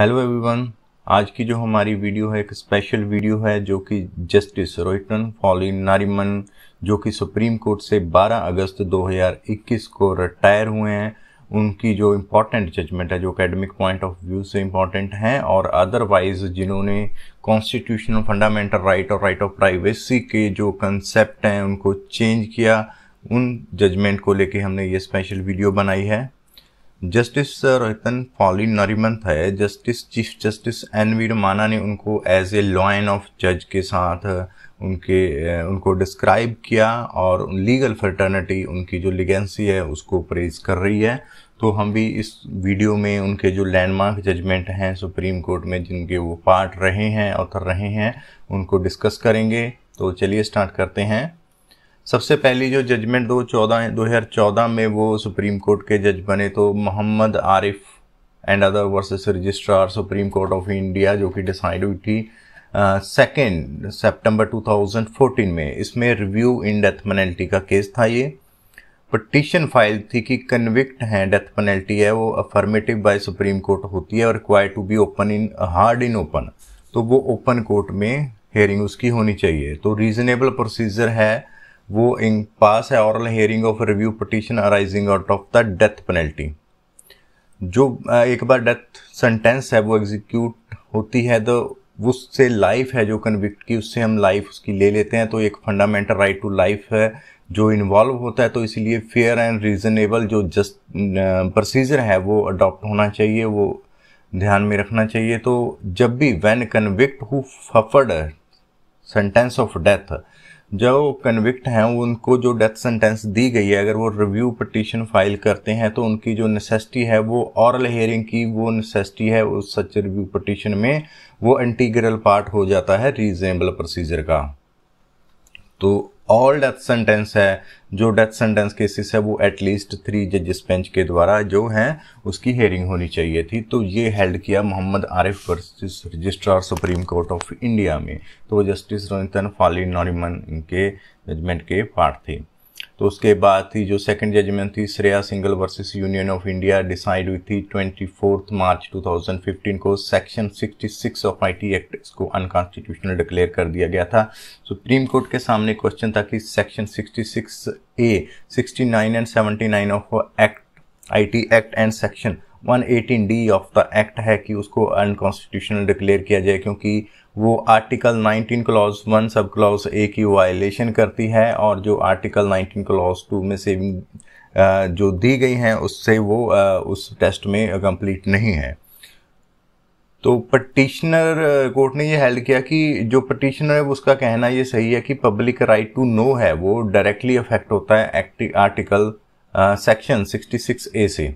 hello everyone आज की जो हमारी वीडियो है एक स्पेशल वीडियो है जो कि जस्टिस रोहिटन फॉलिन नारीमन जो कि सुप्रीम कोर्ट से 12 अगस्त 2021 को रिटायर हुए हैं उनकी जो इम्पॉर्टेंट जजमेंट है जो एकेडमिक पॉइंट ऑफ व्यू से इम्पॉर्टेंट हैं और अदरवाइज जिन्होंने कॉन्स्टिट्यूशनल फंडामेंटल राइट और राइट ऑफ प्राइवेसी के जो कंसेप्ट हैं उनको चेंज किया उन जजमेंट को लेके हमने ये स्पेशल वीडियो बनाई है जस्टिस रतन पॉलिन नरिमन है justice chief justice N V Ramana ने उनको एज ए लॉयन ऑफ जज के साथ उनके उनको डिस्क्राइब किया और लीगल फर्टर्निटी उनकी जो लिगेंसी है उसको प्रेज कर रही है तो हम भी इस वीडियो में उनके जो लैंडमार्क जजमेंट हैं सुप्रीम कोर्ट में जिनके वो पार्ट रहे हैं और रहे हैं उनको डिस्कस करेंगे तो चलिए स्टार्ट करते हैं सबसे पहली जो जजमेंट दो चौदह दो हज़ार चौदह में वो सुप्रीम कोर्ट के जज बने तो Mohammad Arif and other versus registrar Supreme Court of India जो कि डिसाइड हुई थी सेकेंड थाउजेंड फोर्टीन में इसमें रिव्यू इन डेथ पेनल्टी का केस था ये पटिशन फाइल थी कि कन्विक्ट हैं डेथ पेनल्टी है वो अफर्मेटिव बाय सुप्रीम कोर्ट होती है और require to be open in heard in open तो वो ओपन कोर्ट में हेयरिंग उसकी होनी चाहिए तो रीजनेबल प्रोसीजर है वो इन पास है oral hearing of review petition arising out of the death penalty जो एक बार डेथ सेंटेंस है वो एग्जीक्यूट होती है तो उससे लाइफ है जो कन्विक्ट की उससे हम लाइफ उसकी ले लेते हैं तो एक फंडामेंटल राइट टू लाइफ है जो इन्वॉल्व होता है तो इसीलिए फेयर एंड रीजनेबल जो जस्ट प्रोसीजर है वो अडॉप्ट होना चाहिए वो ध्यान में रखना चाहिए तो जब भी when convict who suffered sentence of death जो कन्विक्ट हैं उनको जो डेथ सेंटेंस दी गई है अगर वो रिव्यू पटिशन फाइल करते हैं तो उनकी जो नेसेसिटी है वो औरल हेयरिंग की वो नेसेसिटी है उस सच रिव्यू पटिशन में वो इंटीग्रल पार्ट हो जाता है रीजनेबल प्रोसीजर का तो ऑल डेथ सेंटेंस है जो डेथ सेंटेंस केसेस है वो एटलीस्ट थ्री जजेस बेंच के द्वारा जो है उसकी हेयरिंग होनी चाहिए थी तो ये हेल्ड किया Mohammad Arif versus registrar Supreme Court of India में तो जस्टिस रंजन फाली नॉरिमन इनके जजमेंट के पार्ट थे तो उसके बाद ही जो सेकंड जजमेंट थी Shreya Singhal versus union of India decide हुई थी ट्वेंटी फोर्थ मार्च 2015 को सेक्शन 66 ऑफ आईटी एक्ट इसको अनकॉन्स्टिट्यूशनल डिक्लेयर कर दिया गया था सुप्रीम कोर्ट के सामने क्वेश्चन था कि section 66 A 69 and 79 of act IT act and section 118 D of the act है कि उसको अनकॉन्स्टिट्यूशनल डिक्लेयर किया जाए क्योंकि वो article 19 clause one sub clause A की वायलेशन करती है और जो आर्टिकल 19 क्लॉज टू में से जो दी गई हैं उससे वो उस टेस्ट में कंप्लीट नहीं है तो पटिशनर कोर्ट ने यह हेल्ड किया कि जो पटिशनर है उसका कहना ये सही है कि पब्लिक राइट टू नो है वो डायरेक्टली अफेक्ट होता है आर्टिकल सेक्शन सिक्स ए से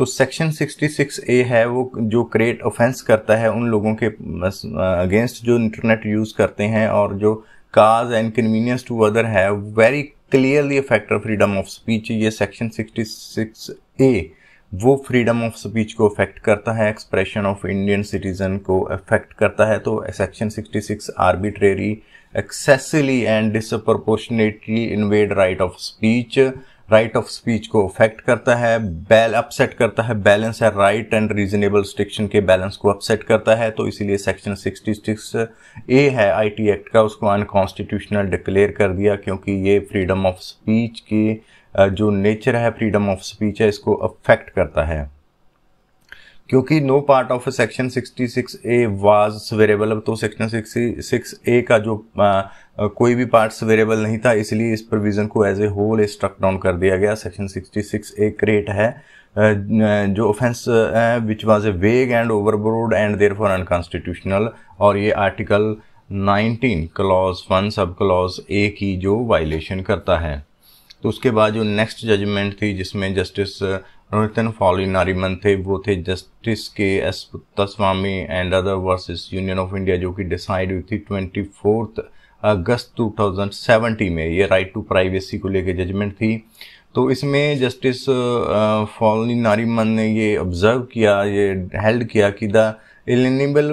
तो सेक्शन 66 ए है वो जो क्रिएट ऑफेंस करता है उन लोगों के अगेंस्ट जो इंटरनेट यूज़ करते हैं और जो cause and convenience to other है very clearly a factor freedom of speech ये सेक्शन 66 ए वो फ्रीडम ऑफ स्पीच को अफेक्ट करता है एक्सप्रेशन ऑफ इंडियन सिटीजन को अफेक्ट करता है तो section 66 arbitrary excessively and disproportionately invade right of speech right of speech को अफेक्ट करता है बैल अपसेट करता है बैलेंस है राइट एंड रीजनेबल स्टिक्शन के बैलेंस को अपसेट करता है तो इसीलिए सेक्शन 66 ए है आईटी एक्ट का उसको अनकॉन्स्टिट्यूशनल डिक्लेयर कर दिया क्योंकि ये फ्रीडम ऑफ स्पीच के जो नेचर है फ्रीडम ऑफ स्पीच है इसको अफेक्ट करता है क्योंकि no part of section 66 A was severable तो सेक्शन 66 ए का जो कोई भी पार्ट्स अवेलेबल नहीं था इसलिए इस प्रोविज़न को as a whole struck down कर दिया गया सेक्शन 66 ए क्रेट है जो offence which was a vague and overbroad and therefore unconstitutional और ये article 19 clause one sub clause A की जो वायलेशन करता है तो उसके बाद जो नेक्स्ट जजमेंट थी जिसमें जस्टिस रोहितन फॉली नारीमन थे वो थे justice K S Puttaswamy and other versus union of India जो कि डिसाइड हुई थी ट्वेंटी फोर्थ अगस्त 2070 में ये राइट टू प्राइवेसी को लेकर जजमेंट थी तो इसमें जस्टिस फॉलनी नारीमन ने ये ऑब्जर्व किया ये हेल्ड किया कि the alienable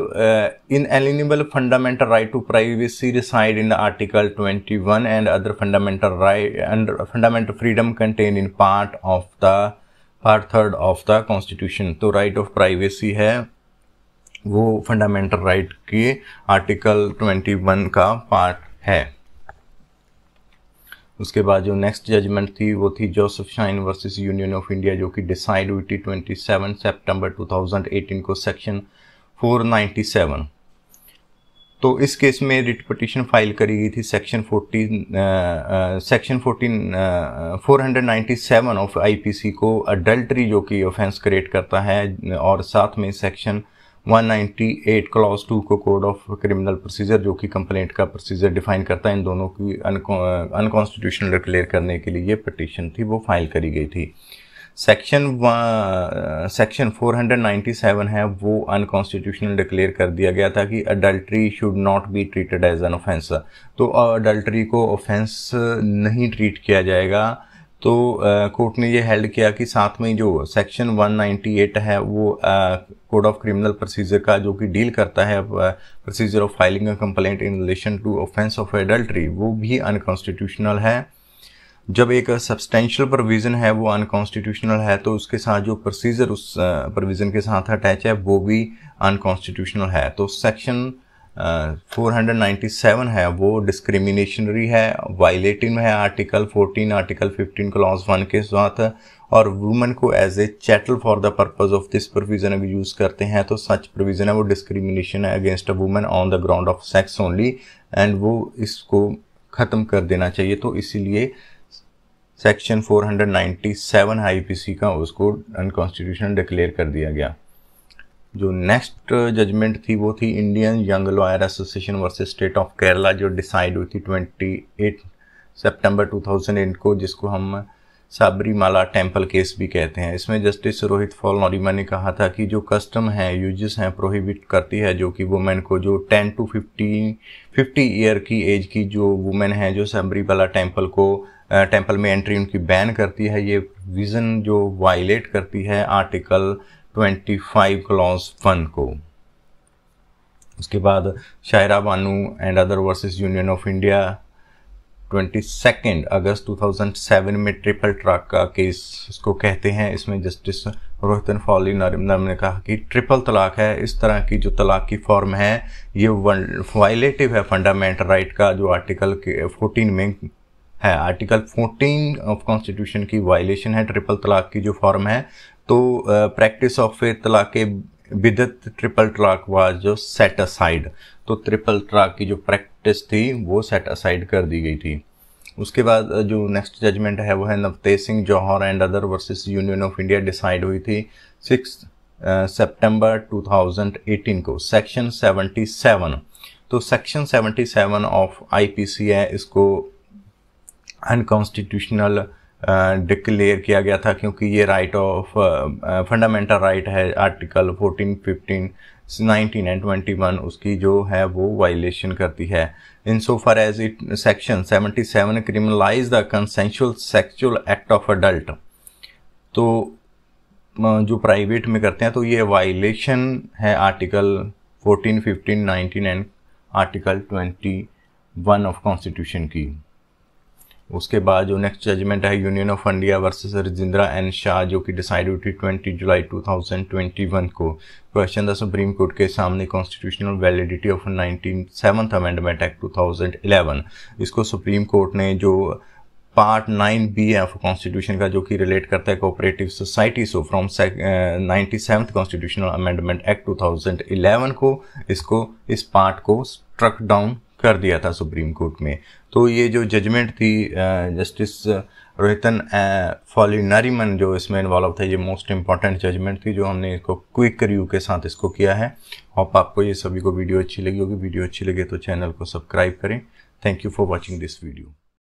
in alienable fundamental right to privacy reside in the article 21 and other fundamental right and fundamental freedom contain in part of the part third of the constitution तो right of privacy है वो fundamental right के article 21 का part है उसके बाद जो next judgement थी वो थी Joseph Shine versus union of India जो कि डिसाइड हुई थी 27 सितंबर 2018 को सेक्शन 497 तो इस केस में रिट पटिशन फाइल करी गई थी सेक्शन 14 सेक्शन 14 497 ऑफ आईपीसी को अडल्ट्री जो कि ऑफेंस क्रिएट करता है और साथ में सेक्शन 497 198 क्लॉज टू को कोड ऑफ क्रिमिनल प्रोसीजर जो कि कंप्लेंट का प्रोसीजर डिफाइन करता है इन दोनों की अनकॉन्स्टिट्यूशनल डिक्लेयर uh, करने के लिए ये पटिशन थी वो फाइल करी गई थी सेक्शन सेक्शन 497 है वो अनकॉन्स्टिट्यूशनल डिक्लेयर कर दिया गया था कि adultery should not be treated as an offence तो अडल्ट्री को ऑफेंस नहीं ट्रीट किया जाएगा तो कोर्ट ने ये हेल्ड किया कि साथ में जो सेक्शन 198 है वो कोड ऑफ क्रिमिनल प्रोसीजर का जो कि डील करता है procedure of filing a complaint in relation to offence of adultery वो भी अनकॉन्स्टिट्यूशनल है जब एक सब्सटेंशियल प्रोविज़न है वो अनकॉन्स्टिट्यूशनल है तो उसके साथ जो प्रोसीजर उस प्रोविज़न के साथ अटैच है वो भी अनकॉन्स्टिट्यूशनल है तो सेक्शन 497 है वो डिस्क्रिमिनेशनरी है वायलेटिंग है आर्टिकल 14 आर्टिकल 15 क्लॉज वन के साथ और वुमेन को as a chattel for the purpose of this provision अगर यूज़ करते हैं तो सच प्रोविज़न है वो डिस्क्रिमिनेशन है against a women on the ground of sex only and वो इसको ख़त्म कर देना चाहिए तो इसीलिए सेक्शन 497 हंड्रेड का उसको अनकॉन्स्टिट्यूशन डिक्लेयर कर दिया गया जो नेक्स्ट जजमेंट थी वो थी Indian young lawyer association versus state of Kerala जो डिसाइड हुई थी ट्वेंटी एट सेप्टेम्बर 2008 को जिसको हम साबरीमाला टेम्पल केस भी कहते हैं इसमें जस्टिस रोहित फॉल नौरिमा ने कहा था कि जो कस्टम है यूजेस हैं प्रोहिबिट करती है जो कि वुमेन को जो 10 टू 50 50 ईयर की एज की जो वुमेन है जो साबरीमाला टेम्पल को टेम्पल में एंट्री उनकी बैन करती है ये विज़न जो वायलेट करती है article twenty five clause one को उसके बाद Shayara Bano and other versus union of India twenty second August two thousand seven में ट्रिपल ट्रक का केस इसको कहते हैं इसमें जस्टिस रोहितन फौली नरिमदम ने कहा कि ट्रिपल तलाक है इस तरह की जो तलाक की फॉर्म है ये वायलेटिव है फंडामेंटल राइट का जो आर्टिकल के फोर्टीन में है आर्टिकल 14 ऑफ कॉन्स्टिट्यूशन की वायलेशन है ट्रिपल तलाक की जो फॉर्म है तो प्रैक्टिस ऑफ ए तलाक विदत ट्रिपल तलाक वाज जो सेट असाइड तो ट्रिपल तलाक की जो प्रैक्टिस थी वो सेट असाइड कर दी गई थी उसके बाद जो नेक्स्ट जजमेंट है वो है Navtej Singh Johar and other versus union of India decide हुई थी सिक्स सेप्टेम्बर टू को सेक्शन सेवेंटी तो सेक्शन 77 ऑफ आईपीसी है इसको अनकॉन्स्टिट्यूशनल डिक्लेयर uh, किया गया था क्योंकि ये राइट ऑफ फंडामेंटल राइट है आर्टिकल 14, 15, 19 एंड 21 उसकी जो है वो वायलेशन करती है in so far as it section 77 criminalise the consensual sexual act of adult तो जो प्राइवेट में करते हैं तो ये वायलेशन है article 14, 15, 19 and article 21 of constitution की उसके बाद जो नेक्स्ट जजमेंट है union of India versus Rajendra N Shah जो कि डिसाइड हुई थी ट्वेंटी जुलाई 2021 को क्वेश्चन द सुप्रीम कोर्ट के सामने constitutional validity of nineteen seventh amendment act 2011 इसको सुप्रीम कोर्ट ने जो part nine B of constitution का जो कि रिलेट करता है cooperative society so from ninety seventh constitutional amendment act 2011 को इसको इस पार्ट को स्ट्रक डाउन कर दिया था सुप्रीम कोर्ट में तो ये जो जजमेंट थी जस्टिस रोहितन फॉली नारीमन जो इसमें इन्वॉल्व था ये मोस्ट इंपॉर्टेंट जजमेंट थी जो हमने इसको क्विक रिव्यू के साथ इसको किया है होप आपको ये सभी को वीडियो अच्छी लगी होगी वीडियो अच्छी लगे तो चैनल को सब्सक्राइब करें thank you for watching this video